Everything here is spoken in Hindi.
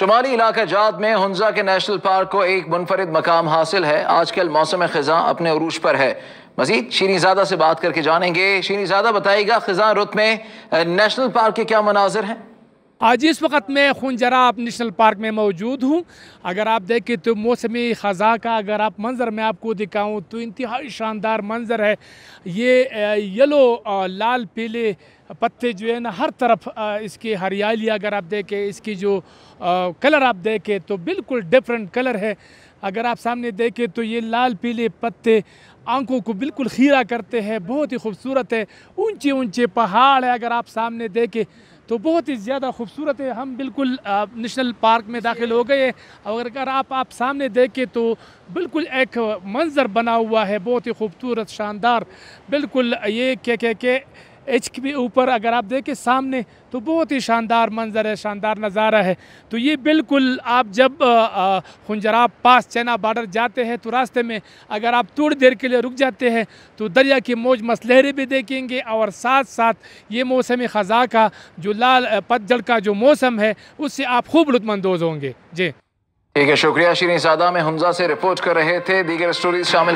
शुमाली इलाका जात में हंजा के नेशनल पार्क को एक मुनफरद मकाम हासिल है आजकल मौसम खज़ां अपने अरूज पर है मजीद शीरीजादा से बात करके जानेंगे शीरीजादा बताएगा खजा रुत में नेशनल पार्क के क्या मनाजिर हैं आज इस वक्त मैं खून जराब नेशनल पार्क में मौजूद हूँ अगर आप देखें तो मौसमी ख़ज़ा का अगर आप मंज़र मैं आपको दिखाऊँ तो इंतहाई शानदार मंज़र है ये येलो लाल पीले पत्ते जो है ना हर तरफ इसकी हरियाली अगर आप देखें इसकी जो कलर आप देखें तो बिल्कुल डिफरेंट कलर है अगर आप सामने देखें तो ये लाल पीले पत्ते आंखों को बिल्कुल खीरा करते हैं बहुत ही खूबसूरत है ऊंचे ऊंचे पहाड़ है अगर आप सामने देखें तो बहुत ही ज़्यादा खूबसूरत है हम बिल्कुल नेशनल पार्क में दाखिल हो गए और अगर आप आप सामने देखें तो बिल्कुल एक मंज़र बना हुआ है बहुत ही खूबसूरत शानदार बिल्कुल ये क्या क्या के, एच के ऊपर अगर आप देखें सामने तो बहुत ही शानदार मंजर है शानदार नज़ारा है तो ये बिल्कुल आप जब हंजराब पास चैना बॉर्डर जाते हैं तो रास्ते में अगर आप थोड़ी देर के लिए रुक जाते हैं तो दरिया की मौज मसलहरे भी देखेंगे और साथ साथ ये मौसम ख़ज़ा का जो लाल पतझड़ का जो मौसम है उससे आप खूब लुत्फानंदोज होंगे जी ठीक है शुक्रिया श्री सादा में हमजा से रिपोर्ट कर रहे थे दीगर स्टोरीज शामिल